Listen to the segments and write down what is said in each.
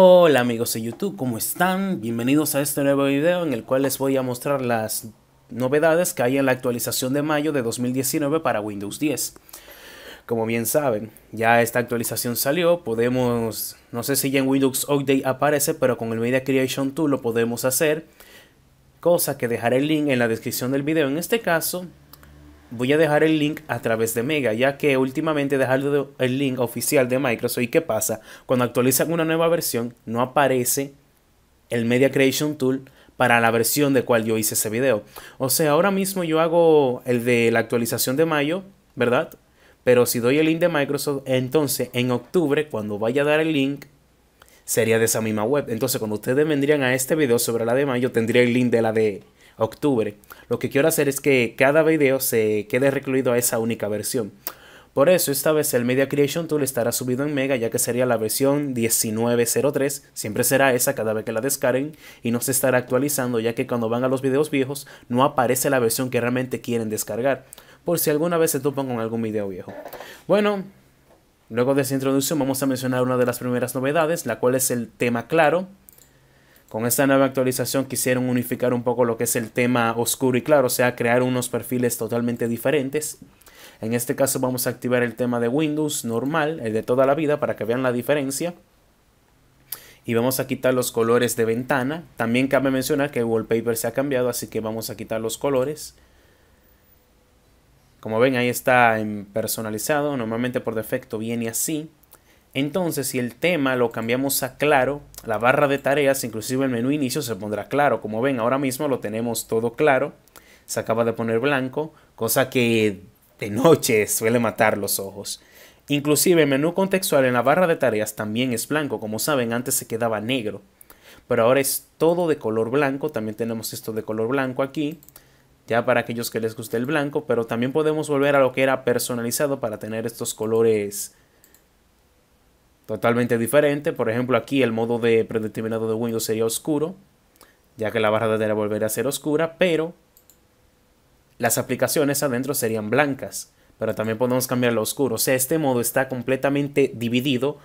Hola amigos de YouTube, ¿cómo están? Bienvenidos a este nuevo video en el cual les voy a mostrar las novedades que hay en la actualización de mayo de 2019 para Windows 10. Como bien saben, ya esta actualización salió, podemos, no sé si ya en Windows Update aparece, pero con el Media Creation Tool lo podemos hacer que dejaré el link en la descripción del vídeo En este caso, voy a dejar el link a través de Mega, ya que últimamente dejar el link oficial de Microsoft. ¿Y qué pasa? Cuando actualizan una nueva versión, no aparece el Media Creation Tool para la versión de cual yo hice ese video. O sea, ahora mismo yo hago el de la actualización de mayo, ¿verdad? Pero si doy el link de Microsoft, entonces en octubre, cuando vaya a dar el link, sería de esa misma web. Entonces, cuando ustedes vendrían a este video sobre la de mayo, tendría el link de la de octubre. Lo que quiero hacer es que cada video se quede recluido a esa única versión. Por eso esta vez el Media Creation Tool estará subido en Mega ya que sería la versión 1903, siempre será esa cada vez que la descarguen y no se estará actualizando ya que cuando van a los videos viejos no aparece la versión que realmente quieren descargar, por si alguna vez se topan con algún video viejo. Bueno, Luego de esa introducción vamos a mencionar una de las primeras novedades, la cual es el tema claro. Con esta nueva actualización quisieron unificar un poco lo que es el tema oscuro y claro, o sea, crear unos perfiles totalmente diferentes. En este caso vamos a activar el tema de Windows normal, el de toda la vida, para que vean la diferencia. Y vamos a quitar los colores de ventana. También cabe mencionar que el wallpaper se ha cambiado, así que vamos a quitar los colores. Como ven, ahí está en personalizado. Normalmente por defecto viene así. Entonces, si el tema lo cambiamos a claro, la barra de tareas, inclusive el menú inicio, se pondrá claro. Como ven, ahora mismo lo tenemos todo claro. Se acaba de poner blanco, cosa que de noche suele matar los ojos. Inclusive el menú contextual en la barra de tareas también es blanco. Como saben, antes se quedaba negro. Pero ahora es todo de color blanco. También tenemos esto de color blanco aquí ya para aquellos que les guste el blanco, pero también podemos volver a lo que era personalizado para tener estos colores totalmente diferentes. Por ejemplo, aquí el modo de predeterminado de Windows sería oscuro, ya que la barra de tarea volvería a ser oscura, pero las aplicaciones adentro serían blancas, pero también podemos cambiarlo a oscuro. O sea, este modo está completamente dividido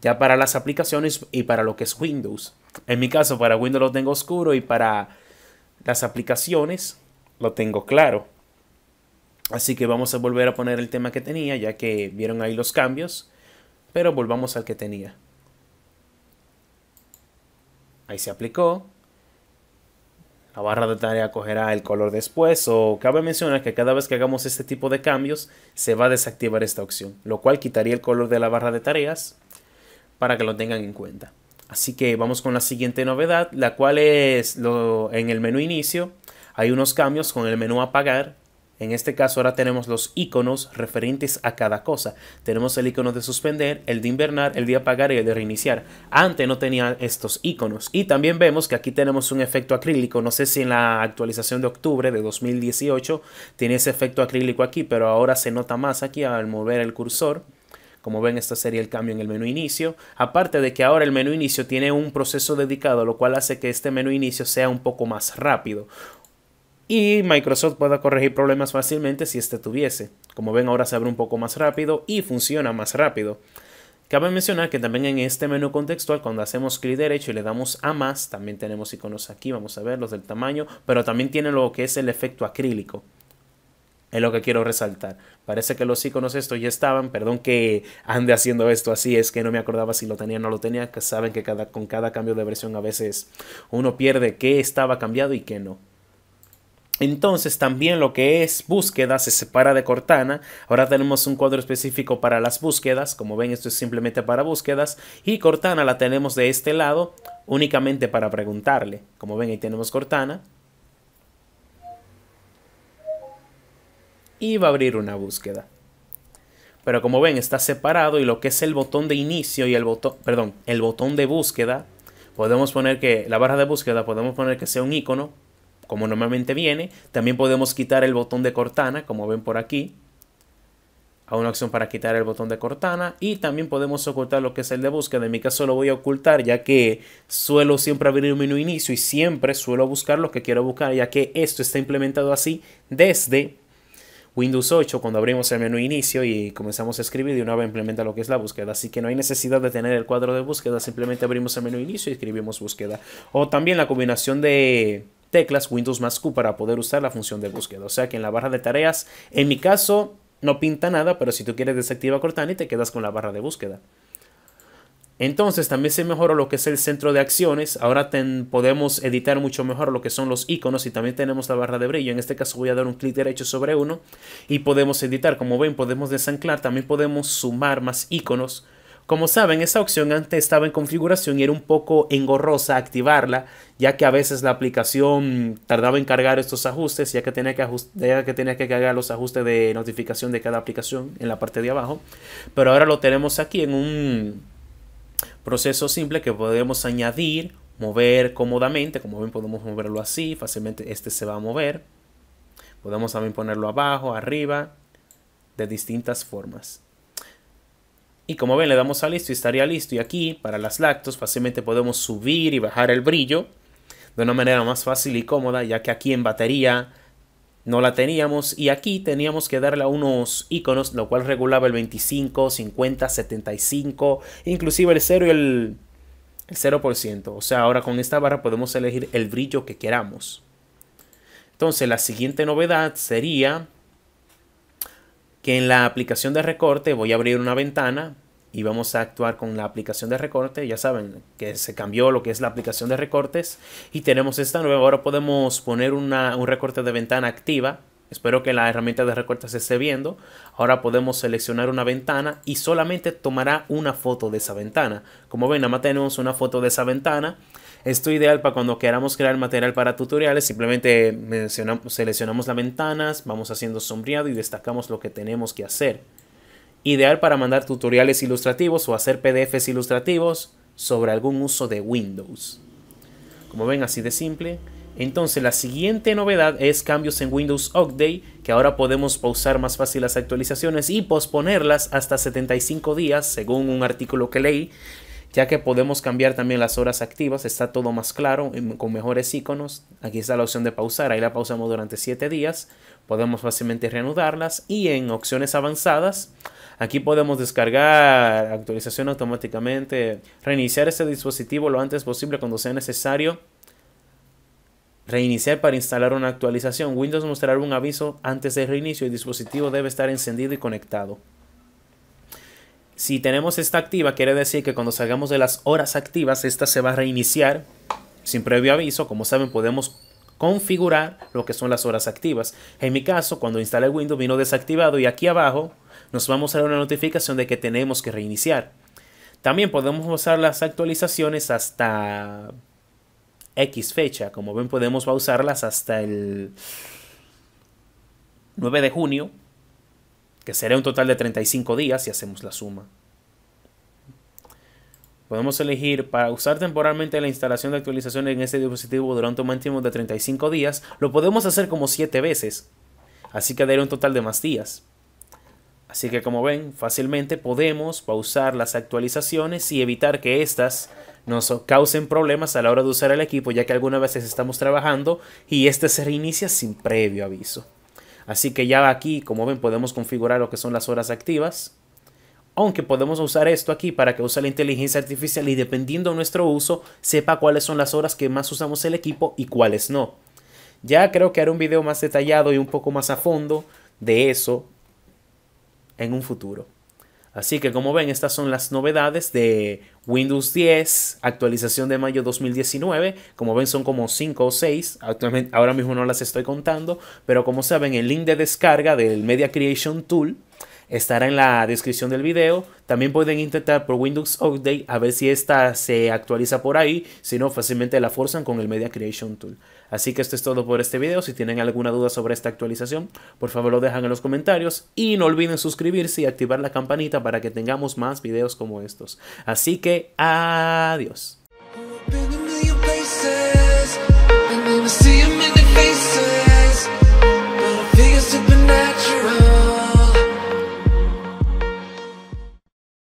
ya para las aplicaciones y para lo que es Windows. En mi caso, para Windows lo tengo oscuro y para las aplicaciones lo tengo claro. Así que vamos a volver a poner el tema que tenía, ya que vieron ahí los cambios. Pero volvamos al que tenía. Ahí se aplicó. La barra de tarea cogerá el color después. O cabe mencionar que cada vez que hagamos este tipo de cambios, se va a desactivar esta opción. Lo cual quitaría el color de la barra de tareas para que lo tengan en cuenta. Así que vamos con la siguiente novedad, la cual es lo, en el menú inicio hay unos cambios con el menú apagar. En este caso ahora tenemos los iconos referentes a cada cosa. Tenemos el icono de suspender, el de invernar, el de apagar y el de reiniciar. Antes no tenía estos iconos. Y también vemos que aquí tenemos un efecto acrílico. No sé si en la actualización de octubre de 2018 tiene ese efecto acrílico aquí, pero ahora se nota más aquí al mover el cursor. Como ven, este sería el cambio en el menú inicio. Aparte de que ahora el menú inicio tiene un proceso dedicado, lo cual hace que este menú inicio sea un poco más rápido y Microsoft pueda corregir problemas fácilmente si este tuviese. Como ven ahora se abre un poco más rápido y funciona más rápido. Cabe mencionar que también en este menú contextual, cuando hacemos clic derecho y le damos a más, también tenemos iconos aquí, vamos a ver los del tamaño, pero también tiene lo que es el efecto acrílico. Es lo que quiero resaltar. Parece que los iconos estos ya estaban. Perdón que ande haciendo esto así. Es que no me acordaba si lo tenía o no lo tenía. Que saben que con cada cambio de versión a veces uno pierde qué estaba cambiado y qué no. Entonces también lo que es búsqueda se separa de Cortana. Ahora tenemos un cuadro específico para las búsquedas. Como ven, esto es simplemente para búsquedas. Y Cortana la tenemos de este lado únicamente para preguntarle. Como ven, ahí tenemos Cortana. Y va a abrir una búsqueda. Pero como ven, está separado y lo que es el botón de inicio y el botón, perdón, el botón de búsqueda, podemos poner que la barra de búsqueda podemos poner que sea un icono como normalmente viene. También podemos quitar el botón de Cortana, como ven por aquí. A una opción para quitar el botón de Cortana. Y también podemos ocultar lo que es el de búsqueda. En mi caso lo voy a ocultar ya que suelo siempre abrir un menú inicio y siempre suelo buscar lo que quiero buscar ya que esto está implementado así desde Windows 8 cuando abrimos el menú inicio y comenzamos a escribir de una vez implementa lo que es la búsqueda. Así que no hay necesidad de tener el cuadro de búsqueda, simplemente abrimos el menú inicio y escribimos búsqueda. O también la combinación de teclas Windows más Q para poder usar la función de búsqueda. O sea que en la barra de tareas, en mi caso, no pinta nada, pero si tú quieres desactiva Cortana y te quedas con la barra de búsqueda. Entonces también se mejoró lo que es el centro de acciones. Ahora podemos editar mucho mejor lo que son los iconos y también tenemos la barra de brillo. En este caso voy a dar un clic derecho sobre uno y podemos editar. Como ven, podemos desanclar. También podemos sumar más iconos como saben, esa opción antes estaba en configuración y era un poco engorrosa activarla, ya que a veces la aplicación tardaba en cargar estos ajustes, ya que tenía que, ya que, tenía que cargar los ajustes de notificación de cada aplicación en la parte de abajo. Pero ahora lo tenemos aquí en un proceso simple que podemos añadir, mover cómodamente. Como ven, podemos moverlo así, fácilmente este se va a mover. Podemos también ponerlo abajo, arriba, de distintas formas. Y como ven, le damos a listo y estaría listo. Y aquí, para las lactos, fácilmente podemos subir y bajar el brillo de una manera más fácil y cómoda, ya que aquí en batería no la teníamos y aquí teníamos que darle a unos iconos, lo cual regulaba el 25, 50, 75, inclusive el 0 y el, el 0%. O sea, ahora con esta barra podemos elegir el brillo que queramos. Entonces, la siguiente novedad sería que en la aplicación de recorte voy a abrir una ventana y vamos a actuar con la aplicación de recorte. Ya saben que se cambió lo que es la aplicación de recortes y tenemos esta nueva. Ahora podemos poner un recorte de ventana activa Espero que la herramienta de recortes esté viendo. Ahora podemos seleccionar una ventana y solamente tomará una foto de esa ventana. Como ven, nada más tenemos una foto de esa ventana. Esto ideal para cuando queramos crear material para tutoriales. Simplemente seleccionamos las ventanas, vamos haciendo sombreado y destacamos lo que tenemos que hacer. Ideal para mandar tutoriales ilustrativos o hacer PDFs ilustrativos sobre algún uso de Windows. Como ven, así de simple. Entonces la siguiente novedad es cambios en Windows Update, que ahora podemos pausar más fácil las actualizaciones y posponerlas hasta 75 días, según un artículo que leí, ya que podemos cambiar también las horas activas, está todo más claro, em, con mejores iconos. Aquí está la opción de pausar, ahí la pausamos durante 7 días, podemos fácilmente reanudarlas y en opciones avanzadas. Aquí podemos descargar actualización automáticamente, reiniciar este dispositivo lo antes posible cuando sea necesario Reiniciar para instalar una actualización. Windows mostrará un aviso antes del reinicio. El dispositivo debe estar encendido y conectado. Si tenemos esta activa, quiere decir que cuando salgamos de las horas activas, esta se va a reiniciar sin previo aviso. Como saben, podemos configurar lo que son las horas activas. En mi caso, cuando instalé Windows vino desactivado y aquí abajo nos va a mostrar una notificación de que tenemos que reiniciar. También podemos usar las actualizaciones hasta X fecha. Como ven, podemos pausarlas hasta el 9 de junio, que será un total de 35 días si hacemos la suma. Podemos elegir para usar temporalmente la instalación de actualizaciones en este dispositivo durante un máximo de 35 días. Lo podemos hacer como 7 veces, así que daría un total de más días. Así que como ven, fácilmente podemos pausar las actualizaciones y evitar que estas nos causen problemas a la hora de usar el equipo, ya que algunas veces estamos trabajando y este se reinicia sin previo aviso. Así que ya aquí, como ven, podemos configurar lo que son las horas activas. Aunque podemos usar esto aquí para que use la inteligencia artificial y dependiendo de nuestro uso, sepa cuáles son las horas que más usamos el equipo y cuáles no. Ya creo que haré un video más detallado y un poco más a fondo de eso en un futuro. Así que como ven, estas son las novedades de Windows 10, actualización de mayo 2019. Como ven, son como 5 o 6. Actualmente, ahora mismo no las estoy contando. Pero como saben, el link de descarga del Media Creation Tool estará en la descripción del video. También pueden intentar por Windows Update a ver si esta se actualiza por ahí, si no fácilmente la forzan con el Media Creation Tool. Así que esto es todo por este video, si tienen alguna duda sobre esta actualización, por favor lo dejan en los comentarios y no olviden suscribirse y activar la campanita para que tengamos más videos como estos. Así que adiós.